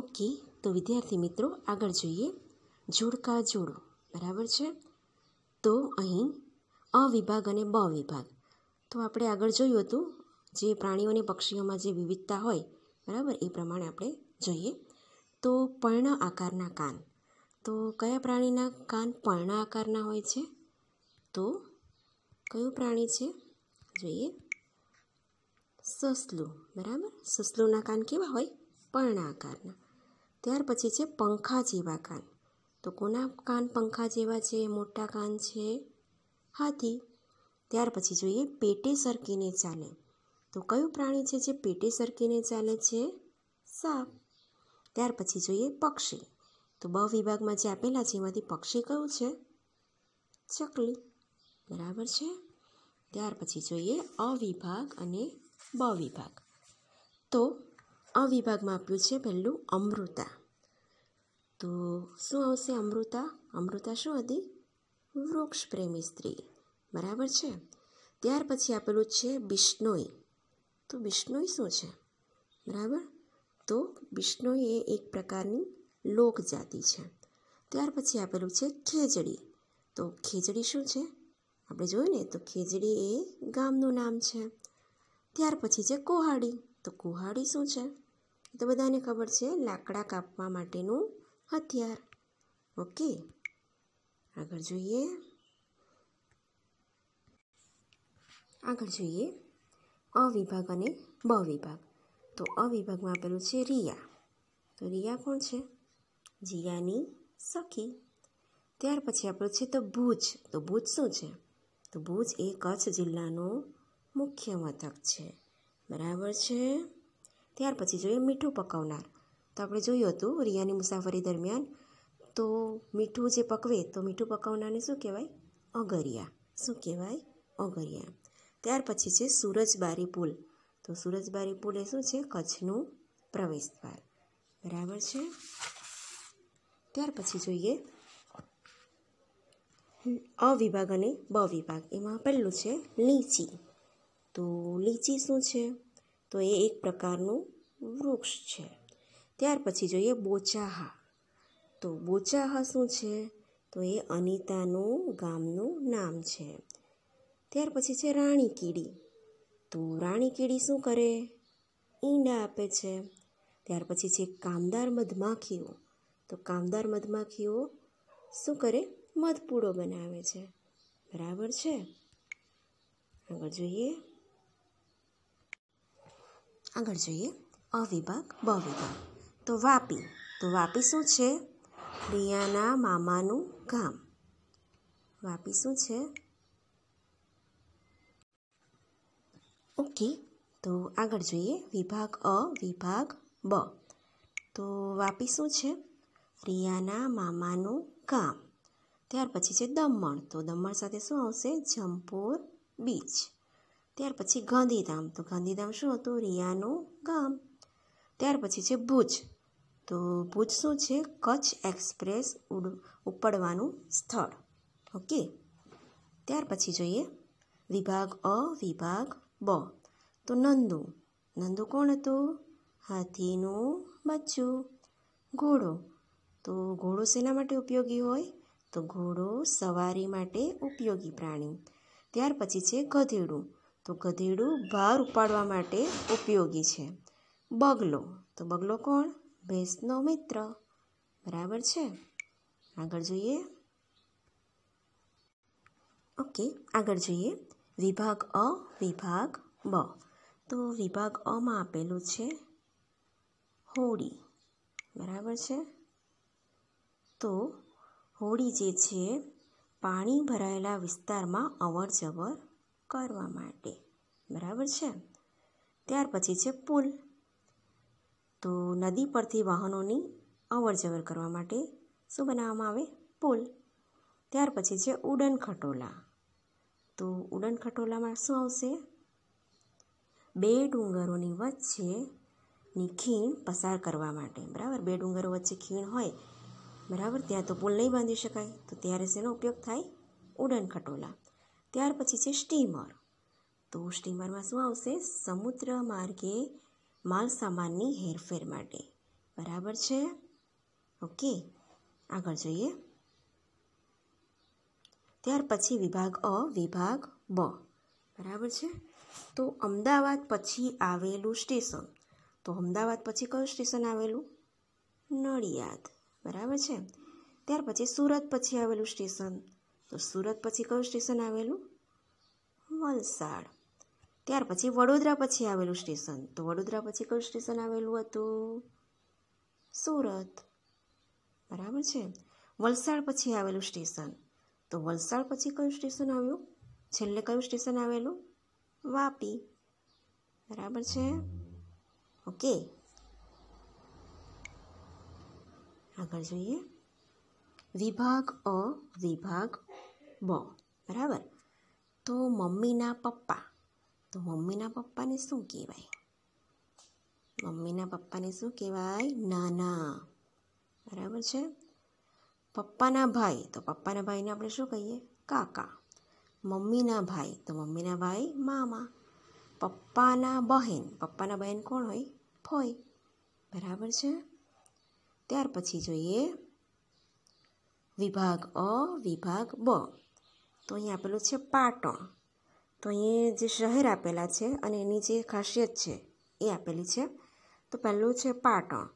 Okay તો વિદ્યાર્થી મિત્રો આગળ જોઈએ જોડકા જોડો બરાબર છે તો અહીં અવિભાગ અને બ વિભાગ તો આપણે આગળ જોયું હતું જે પ્રાણીઓ અને પક્ષીઓમાં જે વિવિધતા હોય બરાબર એ પ્રમાણે આપણે જોઈએ તો પર્ણ આકારના કાન તો કયા પ્રાણીના કાન પર્ણ આકારના હોય છે તો કયું પ્રાણી છે જોઈએ સસલું બરાબર સસલુના કાન કેવા હોય પર્ણ આકારના ત્યાર પછી છે પંખા જેવા કાન તો કોના કાન પંખા જેવા છે મોટા કાન છે હાથી ત્યાર પછી જોઈએ પેટે સરકીને ચાલે તો કયું પ્રાણી છે જે પેટે સરકીને ચાલે છે સાપ ત્યાર પછી જોઈએ પક્ષી તો બ વિભાગમાં જે આપેલા છે એમાંથી પક્ષી કયું છે ચકલી બરાબર છે ત્યાર પછી જોઈએ અવિભાગ અને બ વિભાગ તો અવિભાગમાં આપ્યું છે પહેલું અમૃતા તો શું આવશે અમૃતા અમૃતા શું હતી વૃક્ષ પ્રેમી સ્ત્રી બરાબર છે ત્યાર પછી આપેલું છે બિશ્નોઈ તો બિશ્નોઈ શું છે બરાબર તો બિશ્નોઈ એ એક પ્રકારની લોકજાતિ છે ત્યાર પછી આપેલું છે ખેજડી તો ખેજડી શું છે આપણે જોયું ને તો ખેજડી એ ગામનું નામ છે ત્યાર પછી છે કોહાડી તો કુહાડી શું છે તો બધાને ખબર છે લાકડા કાપવા માટેનું હથિયાર ઓકે આગળ જોઈએ આગળ જોઈએ અવિભાગ અને બ વિભાગ તો અવિભાગમાં આપેલું છે રિયા તો રિયા કોણ છે જીયાની સખી ત્યાર પછી આપણું છે તો ભુજ તો ભુજ શું છે તો ભુજ એ કચ્છ જિલ્લાનું મુખ્ય મથક છે બરાબર છે ત્યાર પછી જોઈએ મીઠું પકવનાર તો આપણે જોયું હતું રિયાની મુસાફરી દરમિયાન તો મીઠું જે પકવે તો મીઠું પકવનારને શું કહેવાય અગરિયા શું કહેવાય અગરિયા ત્યાર પછી છે સુરજબારી પુલ તો સુરજબારી પુલ એ શું છે કચ્છનું પ્રવેશદ્વાર બરાબર છે ત્યાર પછી જોઈએ અ વિભાગ અને બ વિભાગ એમાં પહેલું છે લીચી તો લીચી શું છે તો એ એક પ્રકારનું વૃક્ષ છે ત્યાર પછી જોઈએ બોચાહા તો બોચાહા શું છે તો એ અનિતાનું ગામનું નામ છે ત્યાર પછી છે રાણી કીડી તો રાણી કીડી શું કરે ઈંડા આપે છે ત્યાર પછી છે કામદાર મધમાખીઓ તો કામદાર મધમાખીઓ શું કરે મધપૂડો બનાવે છે બરાબર છે આગળ જોઈએ આગળ જોઈએ અવિભાગ વિભાગ બ વિભાગ તો વાપી તો વાપી શું છે પ્રિયાના મામાનું ગામ વાપી શું છે ઓકે તો આગળ જોઈએ વિભાગ અ વિભાગ બ તો વાપી શું છે રિયાના મામાનું ગામ ત્યાર પછી છે દમણ તો દમણ સાથે શું આવશે જમપુર બીચ ત્યાર પછી ગાંધીધામ તો ગાંધીધામ શું હતું રિયાનું ગામ ત્યાર પછી છે ભુજ તો ભુજ શું છે કચ્છ એક્સપ્રેસ ઉડ ઉપડવાનું સ્થળ ઓકે ત્યાર પછી જોઈએ વિભાગ અ વિભાગ બ તો નંદુ નંદુ કોણ હતું હાથીનું બચ્ચું ઘોડો તો ઘોડો શેના માટે ઉપયોગી હોય તો ઘોડો સવારી માટે ઉપયોગી પ્રાણી ત્યાર પછી છે ગધેડું તો ગધેડું ભાર ઉપાડવા માટે ઉપયોગી છે બગલો તો બગલો કોણ ભેંસનો મિત્ર બરાબર છે આગળ જોઈએ ઓકે આગળ જોઈએ વિભાગ અ વિભાગ બ તો વિભાગ અમાં આપેલું છે હોળી બરાબર છે તો હોળી જે છે પાણી ભરાયેલા વિસ્તારમાં અવર જવર કરવા માટે બરાબર છે ત્યાર પછી છે પુલ તો નદી પરથી વાહનોની અવર જવર કરવા માટે શું બનાવવામાં આવે પુલ ત્યાર પછી છે ઉડન ખટોલા તો ઉડન ખટોલામાં શું આવશે બે ડુંગરોની વચ્ચે ની ખીણ પસાર કરવા માટે બરાબર બે ડુંગરો વચ્ચે ખીણ હોય બરાબર ત્યાં તો પુલ નહીં બાંધી શકાય તો ત્યારે શેનો ઉપયોગ થાય ઉડન ખટોલા ત્યાર પછી છે સ્ટીમર તો સ્ટીમરમાં શું આવશે સમુદ્ર માર્ગે માલ સામાનની હેરફેર માટે બરાબર છે ઓકે આગળ જોઈએ ત્યાર પછી વિભાગ અ વિભાગ બ બરાબર છે તો અમદાવાદ પછી આવેલું સ્ટેશન તો અમદાવાદ પછી કયું સ્ટેશન આવેલું નડિયાદ બરાબર છે ત્યાર પછી સુરત પછી આવેલું સ્ટેશન તો સુરત પછી કયું સ્ટેશન આવેલું વલસાડ ત્યાર પછી વડોદરા પછી આવેલું સ્ટેશન તો વડોદરા પછી કયું સ્ટેશન આવેલું હતું સુરત બરાબર છે વલસાડ પછી આવેલું સ્ટેશન તો વલસાડ પછી કયું સ્ટેશન આવ્યું છેલ્લે કયું સ્ટેશન આવેલું વાપી બરાબર છે ઓકે આગળ જોઈએ વિભાગ અ વિભાગ બોમ બરાબર તો મમ્મીના પપ્પા તો મમ્મીના પપ્પાને શું કહેવાય મમ્મીના પપ્પાને શું કહેવાય નાના બરાબર છે પપ્પાના ભાઈ તો પપ્પાના ભાઈને આપણે શું કહીએ કાકા મમ્મીના ભાઈ તો મમ્મીના ભાઈ મામા પપ્પાના બહેન પપ્પાના બહેન કોણ હોય ફોય બરાબર છે ત્યાર પછી જોઈએ વિભાગ અ વિભાગ બ તો અહીં આપેલું છે પાટણ તો અહીં જે શહેર આપેલા છે અને એની જે ખાસિયત છે એ આપેલી છે તો પહેલું છે પાટણ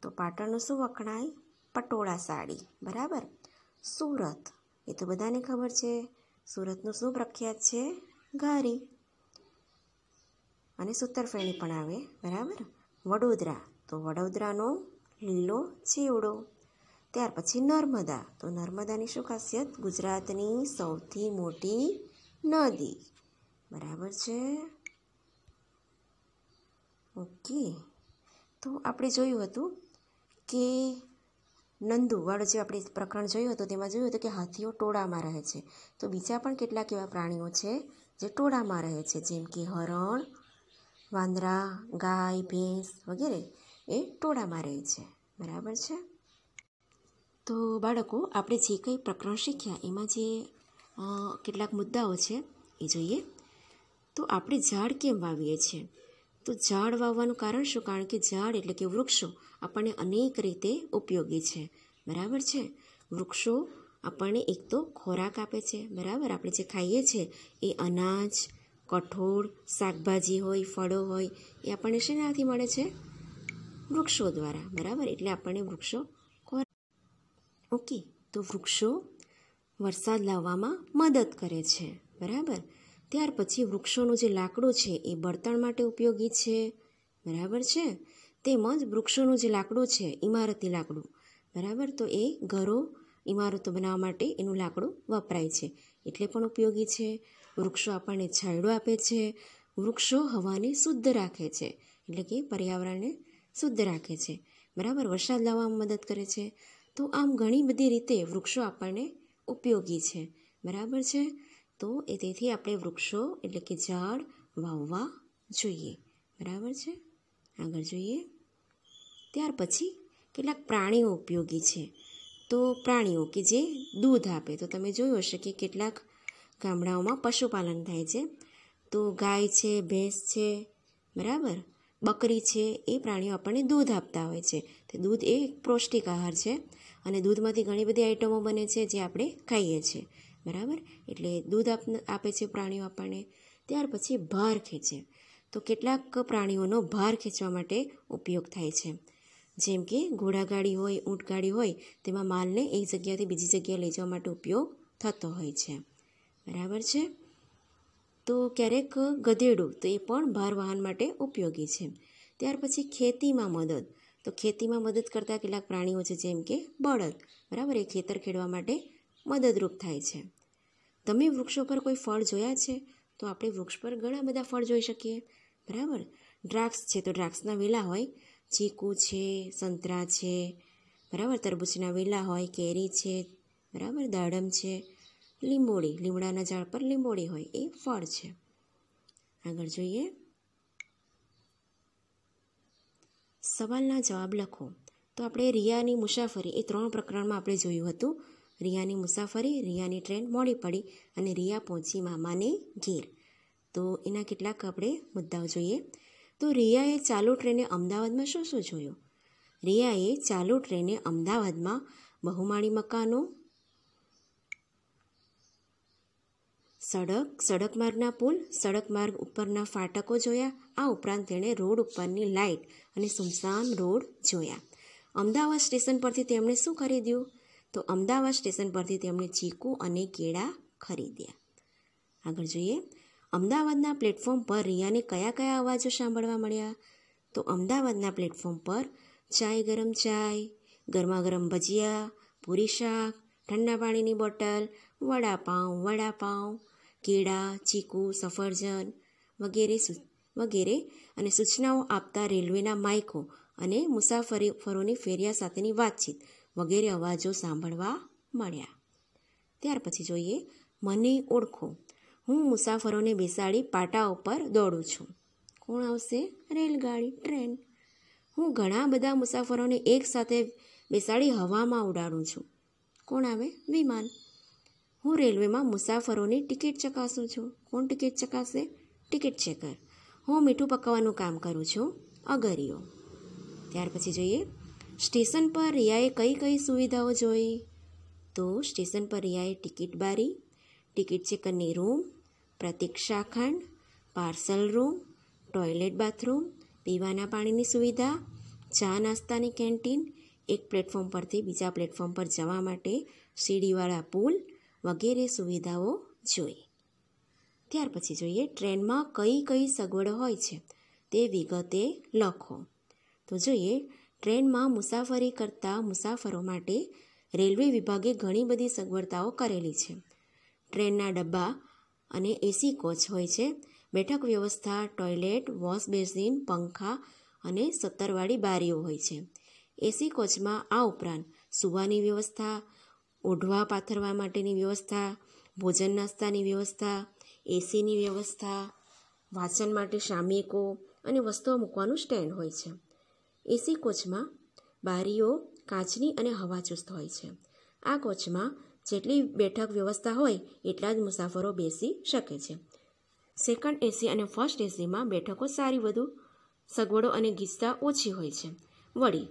તો પાટણનું શું વખણાય પટોળા સાડી બરાબર સુરત એ તો બધાને ખબર છે સુરતનું શું પ્રખ્યાત છે ઘારી અને સૂતરફેણી પણ આવે બરાબર વડોદરા તો વડોદરાનો લીલો ચેવડો ત્યાર પછી નર્મદા તો નર્મદાની શું ખાસિયત ગુજરાતની સૌથી મોટી નદી બરાબર છે ઓકે તો આપણે જોયું હતું કે નંદુવાળું જે આપણે પ્રકરણ જોયું હતું તેમાં જોયું હતું કે હાથીઓ ટોળામાં રહે છે તો બીજા પણ કેટલાક એવા પ્રાણીઓ છે જે ટોળામાં રહે છે જેમ કે હરણ વાંદરા ગાય ભેંસ વગેરે એ ટોળામાં રહે છે બરાબર છે તો બાળકો આપણે જે કંઈ પ્રકરણ શીખ્યા એમાં જે કેટલાક મુદ્દાઓ છે એ જોઈએ તો આપણે ઝાડ કેમ વાવીએ છીએ તો ઝાડ વાવવાનું કારણ શું કારણ કે ઝાડ એટલે કે વૃક્ષો આપણને અનેક રીતે ઉપયોગી છે બરાબર છે વૃક્ષો આપણને એક તો ખોરાક આપે છે બરાબર આપણે જે ખાઈએ છીએ એ અનાજ કઠોળ શાકભાજી હોય ફળો હોય એ આપણને શેનાથી મળે છે વૃક્ષો દ્વારા બરાબર એટલે આપણને વૃક્ષો ઓકે તો વૃક્ષો વરસાદ લાવવામાં મદદ કરે છે બરાબર ત્યાર પછી વૃક્ષોનું જે લાકડો છે એ બળતણ માટે ઉપયોગી છે બરાબર છે તેમજ વૃક્ષોનું જે લાકડો છે ઇમારતી લાકડું બરાબર તો એ ઘરો ઇમારતો બનાવવા માટે એનું લાકડું વપરાય છે એટલે પણ ઉપયોગી છે વૃક્ષો આપણને છાંયડો આપે છે વૃક્ષો હવાને શુદ્ધ રાખે છે એટલે કે પર્યાવરણને શુદ્ધ રાખે છે બરાબર વરસાદ લાવવામાં મદદ કરે છે તો આમ ઘણી બધી રીતે વૃક્ષો આપણને ઉપયોગી છે બરાબર છે તો એ તેથી આપણે વૃક્ષો એટલે કે ઝાડ વાવવા જોઈએ બરાબર છે આગળ જોઈએ ત્યાર પછી કેટલાક પ્રાણીઓ ઉપયોગી છે તો પ્રાણીઓ કે જે દૂધ આપે તો તમે જોયું હશે કે કેટલાક ગામડાઓમાં પશુપાલન થાય છે તો ગાય છે ભેંસ છે બરાબર બકરી છે એ પ્રાણીઓ આપણને દૂધ આપતા હોય છે તો દૂધ એ એક પૌષ્ટિક આહાર છે અને દૂધમાંથી ઘણી બધી આઈટમો બને છે જે આપણે ખાઈએ છીએ બરાબર એટલે દૂધ આપે છે પ્રાણીઓ આપણને ત્યાર પછી ભાર ખેંચે તો કેટલાક પ્રાણીઓનો ભાર ખેંચવા માટે ઉપયોગ થાય છે જેમ કે ઘોડાગાડી હોય ઊંટગાડી હોય તેમાં માલને એક જગ્યાથી બીજી જગ્યાએ લઈ જવા માટે ઉપયોગ થતો હોય છે બરાબર છે તો ક્યારેક ગધેડું તો એ પણ ભાર વાહન માટે ઉપયોગી છે ત્યાર પછી ખેતીમાં મદદ તો ખેતીમાં મદદ કરતા કેટલાક પ્રાણીઓ છે જેમ કે બળદ બરાબર એ ખેતર ખેડવા માટે મદદરૂપ થાય છે તમે વૃક્ષો પર કોઈ ફળ જોયા છે તો આપણે વૃક્ષ પર ઘણા બધા ફળ જોઈ શકીએ બરાબર દ્રાક્ષ છે તો દ્રાક્ષના વેલા હોય ચીકુ છે સંતરા છે બરાબર તરબૂચના વેલા હોય કેરી છે બરાબર દાડમ છે લીંબોળી લીમડાના ઝાડ પર લીંબોળી હોય એ ફળ છે આગળ જોઈએ સવાલના જવાબ લખો તો આપણે રિયાની મુસાફરી એ ત્રણ પ્રકરણમાં આપણે જોયું હતું રિયાની મુસાફરી રિયાની ટ્રેન મોડી પડી અને રિયા પહોંચી મામાને ઘેર તો એના કેટલાક આપણે મુદ્દાઓ જોઈએ તો રિયાએ ચાલુ ટ્રેને અમદાવાદમાં શું શું જોયું રિયાએ ચાલુ ટ્રેને અમદાવાદમાં બહુમાળી મકાનો સડક સડક માર્ગના પુલ સડક માર્ગ ઉપરના ફાટકો જોયા આ ઉપરાંત તેણે રોડ ઉપરની લાઇટ અને સુમસામ રોડ જોયા અમદાવાદ સ્ટેશન પરથી તેમણે શું ખરીદ્યું તો અમદાવાદ સ્ટેશન પરથી તેમણે ચીકુ અને કેળા ખરીદ્યા આગળ જોઈએ અમદાવાદના પ્લેટફોર્મ પર રિયાને કયા કયા અવાજો સાંભળવા મળ્યા તો અમદાવાદના પ્લેટફોર્મ પર ચાય ગરમ ચાય ગરમાગરમ ભજીયા પૂરી શાક ઠંડા પાણીની બોટલ વડાપાઉં વડાપાઉં કેળા ચીકુ સફરજન વગેરે વગેરે અને સૂચનાઓ આપતા રેલવેના માઇકો અને મુસાફરી ફરોની ફેરિયા સાથેની વાતચીત વગેરે અવાજો સાંભળવા મળ્યા ત્યાર પછી જોઈએ મને ઓળખો હું મુસાફરોને બેસાડી પાટા ઉપર દોડું છું કોણ આવશે રેલગાડી ટ્રેન હું ઘણા બધા મુસાફરોને એકસાથે બેસાડી હવામાં ઉડાડું છું કોણ આવે વિમાન હું રેલવેમાં મુસાફરોની ટિકિટ ચકાસું છું કોણ ટિકિટ ચકાસે ટિકિટ ચેકર હું મીઠું પકાવવાનું કામ કરું છું અગરિયો ત્યાર પછી જોઈએ સ્ટેશન પર રિયાએ કઈ કઈ સુવિધાઓ જોઈ તો સ્ટેશન પર રિયાએ ટિકિટ બારી ટિકિટ ચેકરની રૂમ પ્રતિક્ષા ખંડ પાર્સલ રૂમ ટોયલેટ બાથરૂમ પીવાના પાણીની સુવિધા ચા નાસ્તાની કેન્ટીન એક પ્લેટફોર્મ પરથી બીજા પ્લેટફોર્મ પર જવા માટે સીડીવાળા પુલ વગેરે સુવિધાઓ જોઈ ત્યાર પછી જોઈએ ટ્રેનમાં કઈ કઈ સગવડ હોય છે તે વિગતે લખો તો જોઈએ ટ્રેનમાં મુસાફરી કરતા મુસાફરો માટે રેલવે વિભાગે ઘણી બધી સગવડતાઓ કરેલી છે ટ્રેનના ડબ્બા અને એસી કોચ હોય છે બેઠક વ્યવસ્થા ટોયલેટ વોશ બેસિન પંખા અને સત્તરવાળી બારીઓ હોય છે એસી કોચમાં આ ઉપરાંત સુવાની વ્યવસ્થા ઓઢવા પાથરવા માટેની વ્યવસ્થા ભોજન નાસ્તાની વ્યવસ્થા એસીની વ્યવસ્થા વાંચન માટે શામિકો અને વસ્તુઓ મૂકવાનું સ્ટેન્ડ હોય છે એસી કોચમાં બારીઓ કાચની અને હવાચુસ્ત હોય છે આ કોચમાં જેટલી બેઠક વ્યવસ્થા હોય એટલા જ મુસાફરો બેસી શકે છે સેકન્ડ એસી અને ફર્સ્ટ એસીમાં બેઠકો સારી વધુ સગવડો અને ગીચતા ઓછી હોય છે વળી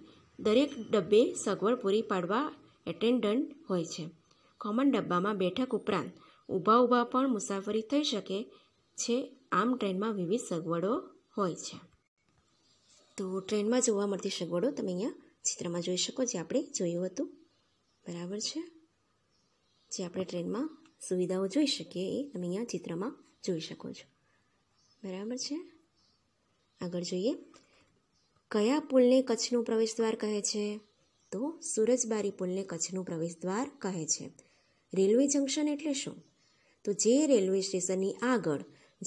દરેક ડબ્બે સગવડ પૂરી પાડવા એટેન્ડન્ટ હોય છે કોમન ડબ્બામાં બેઠક ઉપરાંત ઊભા ઊભા પણ મુસાફરી થઈ શકે છે આમ ટ્રેનમાં વિવિધ સગવડો હોય છે તો ટ્રેનમાં જોવા મળતી સગવડો તમે અહીંયા ચિત્રમાં જોઈ શકો જે આપણે જોયું હતું બરાબર છે જે આપણે ટ્રેનમાં સુવિધાઓ જોઈ શકીએ એ તમે અહીંયા ચિત્રમાં જોઈ શકો છો બરાબર છે આગળ જોઈએ કયા પુલને કચ્છનું પ્રવેશદ્વાર કહે છે તો સુરજબારી પુલને કચ્છનું પ્રવેશદ્વાર કહે છે રેલવે જંકશન એટલે શું તો જે રેલવે સ્ટેશનની આગળ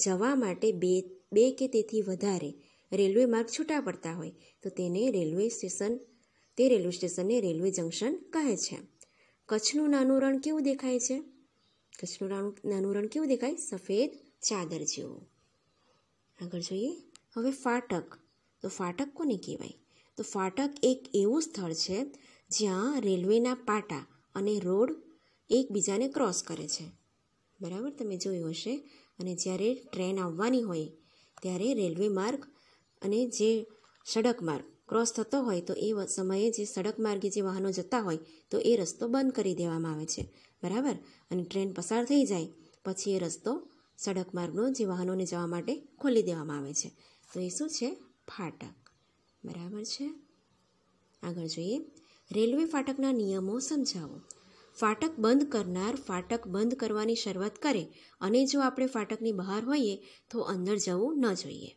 જવા માટે બે બે કે તેથી વધારે રેલવે માર્ગ છૂટા પડતા હોય તો તેને રેલવે સ્ટેશન તે રેલવે સ્ટેશનને રેલવે જંકશન કહે છે કચ્છનું નાનું રણ કેવું દેખાય છે કચ્છનું રણ નાનું રણ કેવું દેખાય સફેદ ચાદર જેવું આગળ જોઈએ હવે ફાટક તો ફાટક કોને કહેવાય તો ફાટક એક એવું સ્થળ છે જ્યાં રેલવેના પાટા અને રોડ એકબીજાને ક્રોસ કરે છે બરાબર તમે જોયું હશે અને જ્યારે ટ્રેન આવવાની હોય ત્યારે રેલવે માર્ગ અને જે સડક માર્ગ ક્રોસ થતો હોય તો એ સમયે જે સડક માર્ગે જે વાહનો જતા હોય તો એ રસ્તો બંધ કરી દેવામાં આવે છે બરાબર અને ટ્રેન પસાર થઈ જાય પછી એ રસ્તો સડક માર્ગનો જે વાહનોને જવા માટે ખોલી દેવામાં આવે છે તો એ શું છે ફાટક બરાબર છે આગળ જોઈએ રેલવે ફાટકના નિયમો સમજાવો ફાટક બંધ કરનાર ફાટક બંધ કરવાની શરૂઆત કરે અને જો આપણે ફાટકની બહાર હોઈએ તો અંદર જવું ન જોઈએ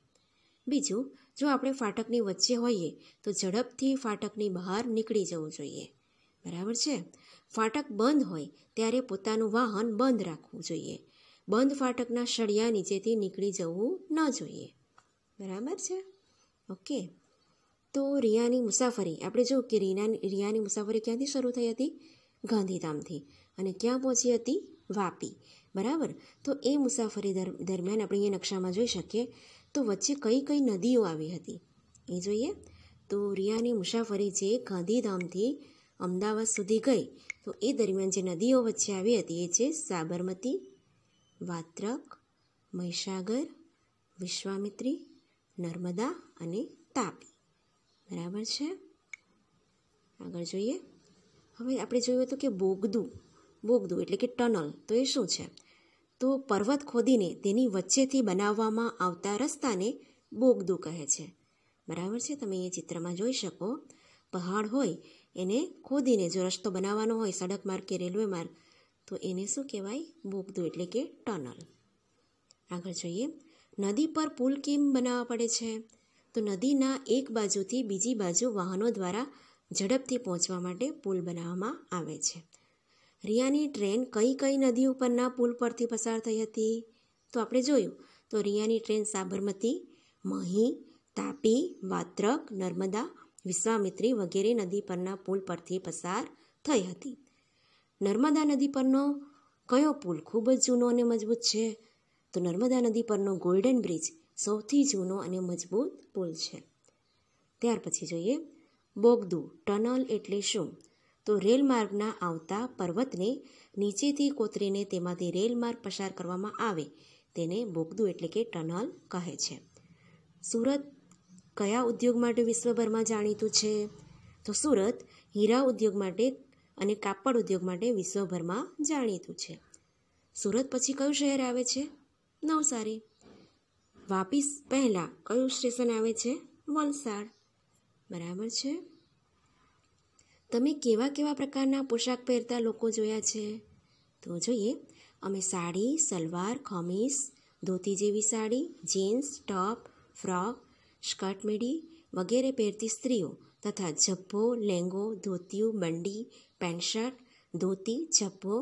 બીજું જો આપણે ફાટકની વચ્ચે હોઈએ તો ઝડપથી ફાટકની બહાર નીકળી જવું જોઈએ બરાબર છે ફાટક બંધ હોય ત્યારે પોતાનું વાહન બંધ રાખવું જોઈએ બંધ ફાટકના સળિયા નીચેથી નીકળી જવું ન જોઈએ બરાબર છે ઓકે તો રિયાની મુસાફરી આપણે જો કે રીનાની રિયાની મુસાફરી ક્યાંથી શરૂ થઈ હતી ગાંધીધામથી અને ક્યાં પહોંચી હતી વાપી બરાબર તો એ મુસાફરી દરમિયાન આપણે અહીંયા નકશામાં જોઈ શકીએ તો વચ્ચે કઈ કઈ નદીઓ આવી હતી એ જોઈએ તો રિયાની મુસાફરી જે ગાંધીધામથી અમદાવાદ સુધી ગઈ તો એ દરમિયાન જે નદીઓ વચ્ચે આવી હતી એ છે સાબરમતી વાત્રક મહીસાગર વિશ્વામિત્રી નર્મદા અને તાપી બરાબર છે આગળ જોઈએ હવે આપણે જોયું હતું કે બોગદું બોગદું એટલે કે ટનલ તો એ શું છે તો પર્વત ખોદીને તેની વચ્ચેથી બનાવવામાં આવતા રસ્તાને બોગદું કહે છે બરાબર છે તમે એ ચિત્રમાં જોઈ શકો પહાડ હોય એને ખોદીને જો રસ્તો બનાવવાનો હોય સડક માર્ગ કે રેલવે માર્ગ તો એને શું કહેવાય બોગદું એટલે કે ટનલ આગળ જોઈએ નદી પર પુલ કેમ બનાવવા પડે છે તો નદીના એક બાજુથી બીજી બાજુ વાહનો દ્વારા ઝડપથી પહોંચવા માટે પુલ બનાવવામાં આવે છે રિયાની ટ્રેન કઈ કઈ નદી ઉપરના પુલ પરથી પસાર થઈ હતી તો આપણે જોયું તો રિયાની ટ્રેન સાબરમતી મહી તાપી વાત્રક નર્મદા વિશ્વામિત્રી વગેરે નદી પરના પુલ પરથી પસાર થઈ હતી નર્મદા નદી પરનો કયો પુલ ખૂબ જ જૂનો અને મજબૂત છે તો નર્મદા નદી પરનો ગોલ્ડન બ્રિજ સૌથી જૂનો અને મજબૂત પુલ છે ત્યાર પછી જોઈએ બોગદુ ટનલ એટલે શું તો રેલ માર્ગના આવતા પર્વતને નીચેથી કોતરીને તેમાંથી રેલ માર્ગ પસાર કરવામાં આવે તેને બોગદુ એટલે કે ટનલ કહે છે સુરત કયા ઉદ્યોગ માટે વિશ્વભરમાં જાણીતું છે તો સુરત હીરા ઉદ્યોગ માટે અને કાપડ ઉદ્યોગ માટે વિશ્વભરમાં જાણીતું છે સુરત પછી કયું શહેર આવે છે નવસારી વાપીસ પહેલાં કયું સ્ટેશન આવે છે વલસાડ બરાબર છે તમે કેવા કેવા પ્રકારના પોશાક પહેરતા લોકો જોયા છે તો જોઈએ અમે સાડી સલવાર ખમીસ ધોતી જેવી sari jeans top frock skirt midi વગેરે પહેરતી સ્ત્રીઓ તથા ઝભ્ભો લેંગો ધોતિયું બંડી પેન્ટ શર્ટ ધોતી ઝભ્ભો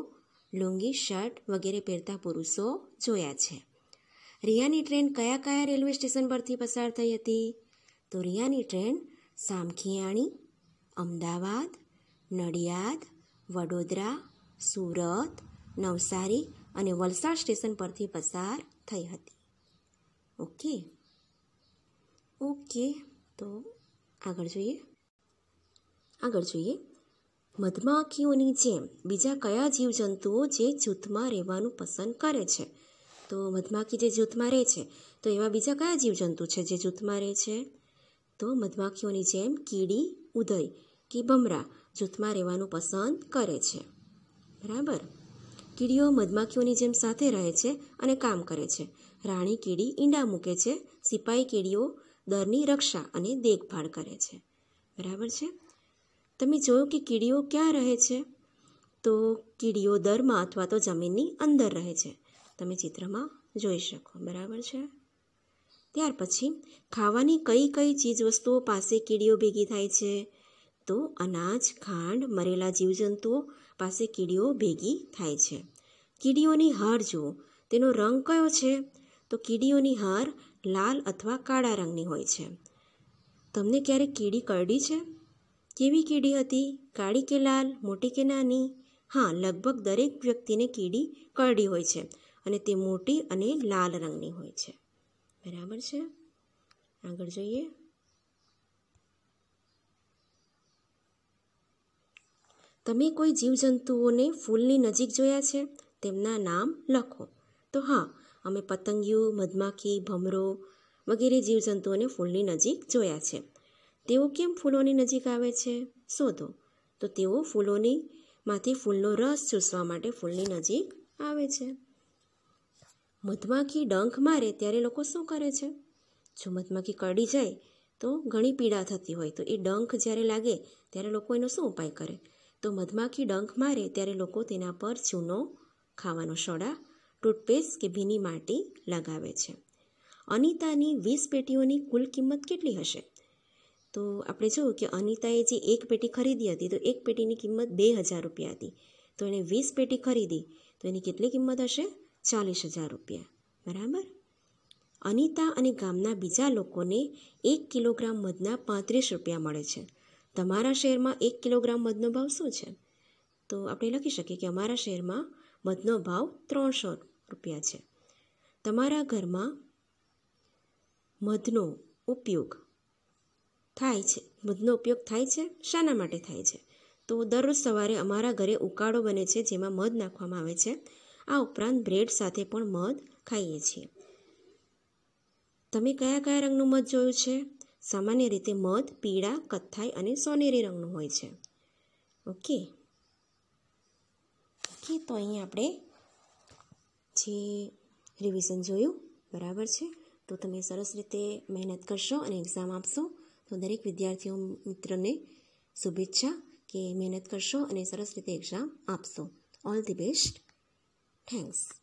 લુંગી શર્ટ વગેરે પહેરતા પુરુષો જોયા છે રિયાની ટ્રેન કયા કયા રેલવે સ્ટેશન પરથી પસાર થઈ હતી તો રિયાની ટ્રેન સામખિયાણી અમદાવાદ નડિયાદ વડોદરા સુરત નવસારી અને વલસાડ સ્ટેશન પરથી પસાર થઈ હતી ઓકે ઓકે તો આગળ જોઈએ આગળ જોઈએ મધમાખીઓની જેમ બીજા કયા જીવજંતુઓ જે જૂથમાં રહેવાનું પસંદ કરે છે તો મધમાખી જે જૂથમાં રહે છે તો એવા બીજા કયા જીવજંતુ છે જે જૂથમાં રહે છે તો મધમાખીઓની જેમ કીડી ઉદય કે ભમરા જૂથમાં રહેવાનું પસંદ કરે છે બરાબર કીડીઓ મધમાખીઓની જેમ સાથે રહે છે અને કામ કરે છે રાણી કીડી ઈંડા મૂકે છે સિપાઈ કીડીઓ દરની રક્ષા અને દેખભાળ કરે છે બરાબર છે તમે જોયું કે કીડીઓ ક્યાં રહે છે તો કીડીઓ દરમાં અથવા તો જમીનની અંદર રહે છે તમે ચિત્રમાં જોઈ શકો બરાબર છે ત્યાર પછી ખાવાની કઈ કઈ ચીજ વસ્તુઓ પાસે કીડીઓ ભેગી થાય છે તો અનાજ ખાંડ મરેલા જીવજંતુઓ પાસે કીડીઓ ભેગી થાય છે કીડીઓની હાર જુઓ તેનો રંગ કયો છે તો કીડીઓની હાર લાલ અથવા કાળા રંગની હોય છે તમને ક્યારેક કીડી કરડી છે કેવી કીડી હતી કાળી કે લાલ મોટી કે નાની હા લગભગ દરેક વ્યક્તિને કીડી કરડી હોય છે અને તે મોટી અને લાલ રંગની હોય છે બરાબર છે આગળ જોઈએ તમે કોઈ જીવજંતુઓને ફૂલની નજીક જોયા છે તેમના નામ લખો તો હા અમે પતંગિયું મધમાખી ભમરો વગેરે જીવજંતુઓને ફૂલની નજીક જોયા છે તેઓ કેમ ફૂલોની નજીક આવે છે શોધો તો તેઓ ફૂલોની માંથી ફૂલનો રસ ચૂસવા માટે ફૂલની નજીક આવે છે મધમાખી ડંખ મારે ત્યારે લોકો શું કરે છે જો મધમાખી કરડી જાય તો ઘણી પીડા થતી હોય તો એ ડંખ જ્યારે લાગે ત્યારે લોકો એનો શું ઉપાય કરે તો મધમાખી ડંખ મારે ત્યારે લોકો તેના પર ચૂનો ખાવાનો સોડા ટૂથપેસ્ટ કે ભીની માટી લગાવે છે અનિતાની વીસ પેટીઓની કુલ કિંમત કેટલી હશે તો આપણે જોયું કે અનિતાએ જે એક પેટી ખરીદી હતી તો એક પેટીની કિંમત બે હજાર રૂપિયા હતી તો એણે વીસ પેટી ખરીદી તો એની કેટલી કિંમત હશે ચાલીસ હજાર રૂપિયા બરાબર અનિતા અને ગામના બીજા લોકોને એક કિલોગ્રામ મધના પાંત્રીસ રૂપિયા મળે છે તમારા શહેરમાં એક કિલોગ્રામ મધનો ભાવ શું છે તો આપણે લખી શકીએ કે અમારા શહેરમાં મધનો ભાવ ત્રણસો રૂપિયા છે તમારા ઘરમાં મધનો ઉપયોગ થાય છે મધનો ઉપયોગ થાય છે શાના માટે થાય છે તો દરરોજ સવારે અમારા ઘરે ઉકાળો બને છે જેમાં મધ નાખવામાં આવે છે આ ઉપરાંત બ્રેડ સાથે પણ મધ ખાઈએ છીએ તમે કયા કયા રંગનું મધ જોયું છે સામાન્ય રીતે મધ પીળા કથ્થાઈ અને સોનેરી રંગનું હોય છે ઓકે ઓકે તો અહીં આપણે જે રિવિઝન જોયું બરાબર છે તો તમે સરસ રીતે મહેનત કરશો અને એક્ઝામ આપશો તો દરેક વિદ્યાર્થીઓ મિત્રને શુભેચ્છા કે મહેનત કરશો અને સરસ રીતે એક્ઝામ આપશો ઓલ ધી બેસ્ટ Thanks.